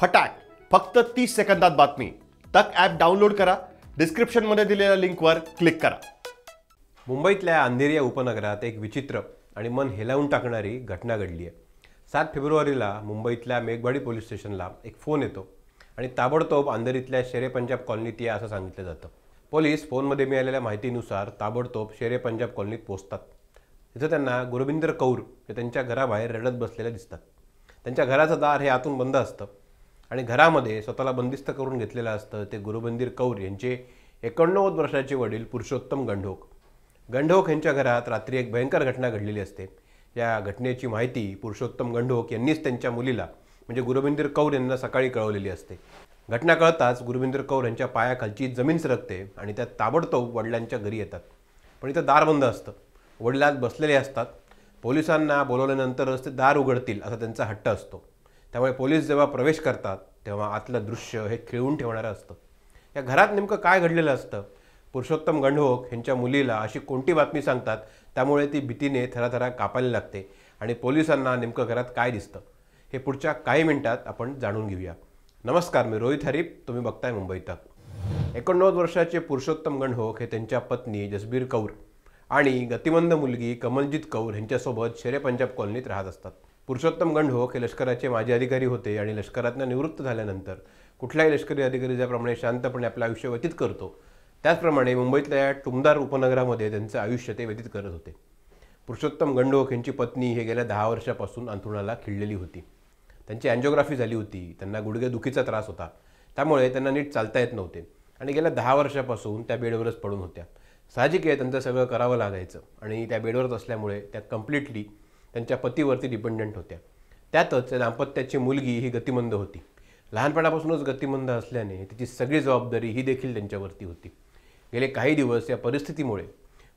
फटाक फक्त तीस सेकंदात बातमी तक ॲप डाउनलोड करा डिस्क्रिप्शनमध्ये दिलेल्या लिंकवर क्लिक करा मुंबईतल्या अंधेरी उपनगरात एक विचित्र आणि मन हेलावून टाकणारी घटना घडली आहे सात फेब्रुवारीला मुंबईतल्या मेघवाडी पोलीस स्टेशनला एक फोन येतो आणि ताबडतोब अंधेरीतल्या शेरे पंजाब कॉलनीत या असं सांगितलं जातं पोलीस फोनमध्ये मिळालेल्या माहितीनुसार ताबडतोब शेरे पंजाब कॉलनीत पोचतात तिथं त्यांना गुरविंदर कौर हे त्यांच्या घराबाहेर रडत बसलेल्या दिसतात त्यांच्या घराचं दार हे आतून बंद असतं आणि घरामध्ये स्वतःला बंदिस्त करून घेतलेलं असतं ते गुरुबंदीर कौर यांचे एकोणनव्वद वर्षाचे वडील पुरुषोत्तम गंढोक गंढोक यांच्या घरात रात्री एक भयंकर घटना घडलेली असते या घटनेची माहिती पुरुषोत्तम गंढोक यांनीच त्यांच्या मुलीला म्हणजे गुरुबिंदर कौर यांना सकाळी कळवलेली असते घटना कळताच गुरुबिंदर कौर यांच्या पायाखालची जमीन सरकते आणि त्या ताबडतोब वडिलांच्या घरी येतात पण इथं दार बंद असतं वडिलात बसलेले असतात पोलिसांना बोलवल्यानंतरच ते दार उघडतील असा त्यांचा हट्ट असतो त्यामुळे पोलीस जेव्हा प्रवेश करतात तेव्हा आतलं दृश्य हे खिळवून ठेवणारं असतं या घरात नेमकं काय घडलेलं असतं पुरुषोत्तम गंडहोक ह्यांच्या मुलीला अशी कोणती बातमी सांगतात त्यामुळे ती भीतीने थराथरा कापायला लागते आणि पोलिसांना नेमकं घरात काय दिसतं हे पुढच्या काही मिनिटात आपण जाणून घेऊया नमस्कार मी रोहित हरीप तुम्ही बघताय मुंबईत एकोणनव्वद वर्षाचे पुरुषोत्तम गणहोक हे त्यांच्या पत्नी जसबीर कौर आणि गतिमंद मुलगी कमलजीत कौर यांच्यासोबत शेरे पंजाब कॉलनीत राहत असतात पुरुषोत्तम हो हे लष्कराचे माजी अधिकारी होते आणि लष्करातनं निवृत्त झाल्यानंतर कुठलाही लष्करी अधिकारी ज्याप्रमाणे शांतपणे आपलं आयुष्य व्यतीत करतो त्याचप्रमाणे मुंबईतल्या या टुमदार उपनगरामध्ये त्यांचं आयुष्य ते व्यतीत करत होते पुरुषोत्तम गंडोक हो, यांची पत्नी हे गेल्या दहा वर्षापासून अंथरुणाला खिळलेली होती त्यांची अँजिओग्राफी झाली होती त्यांना दुखीचा त्रास होता त्यामुळे त्यांना नीट चालता येत नव्हते आणि गेल्या दहा वर्षापासून त्या बेडवरच पडून होत्या साहजिक आहे त्यांचं सगळं करावं लागायचं आणि त्या बेडवरच असल्यामुळे त्या कम्प्लिटली त्यांच्या पतीवरती डिपेंडंट होत्या त्यातच दाम्पत्याची मुलगी ही गतिमंद होती लहानपणापासूनच गतिमंद असल्याने तिची सगळी जबाबदारी ही देखील त्यांच्यावरती होती गेले काही दिवस या परिस्थितीमुळे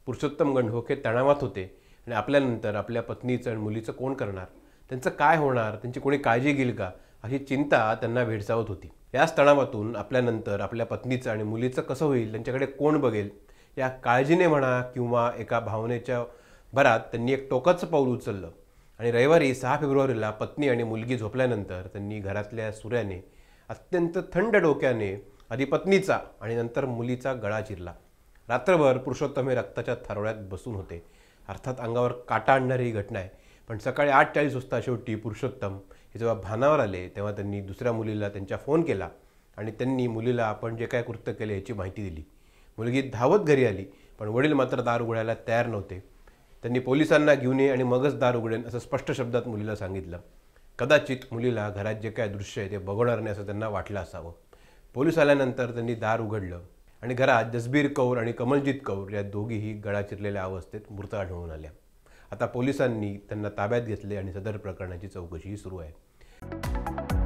पुरुषोत्तम हे तणावात होते आणि आपल्यानंतर आपल्या पत्नीचं आणि मुलीचं कोण करणार त्यांचं काय होणार त्यांची कोणी काळजी घेईल का अशी चिंता त्यांना भेडसावत होती याच तणावातून आपल्यानंतर आपल्या पत्नीचं आणि मुलीचं कसं होईल त्यांच्याकडे कोण बघेल या काळजीने म्हणा किंवा एका भावनेच्या भरात त्यांनी एक टोकाचं पाऊल उचललं आणि रविवारी सहा फेब्रुवारीला पत्नी आणि मुलगी झोपल्यानंतर त्यांनी घरातल्या सुऱ्याने अत्यंत थंड डोक्याने आधी पत्नीचा आणि नंतर मुलीचा गळा चिरला रात्रभर पुरुषोत्तम हे रक्ताच्या थरोळ्यात बसून होते अर्थात अंगावर काटा आणणारी ही घटना आहे पण सकाळी आठ चाळीस वाजता शेवटी पुरुषोत्तम हे जेव्हा भानावर आले तेव्हा त्यांनी दुसऱ्या मुलीला त्यांच्या फोन केला आणि त्यांनी मुलीला आपण जे काय कृत्य केले याची माहिती दिली मुलगी धावत घरी आली पण वडील मात्र दार उघडायला तयार नव्हते त्यांनी पोलिसांना घेऊन ये आणि मगच दार उघडेन असं स्पष्ट शब्दात मुलीला सांगितलं कदाचित मुलीला घरात जे काय दृश्य आहे ते बघवणार नाही असं त्यांना वाटलं असावं पोलीस आल्यानंतर त्यांनी दार उघडलं आणि घरात जसबीर कौर आणि कमलजीत कौर या दोघीही गळा चिरलेल्या अवस्थेत मृत आढळून आल्या आता पोलिसांनी त्यांना ताब्यात घेतले आणि सदर प्रकरणाची चौकशीही सुरू आहे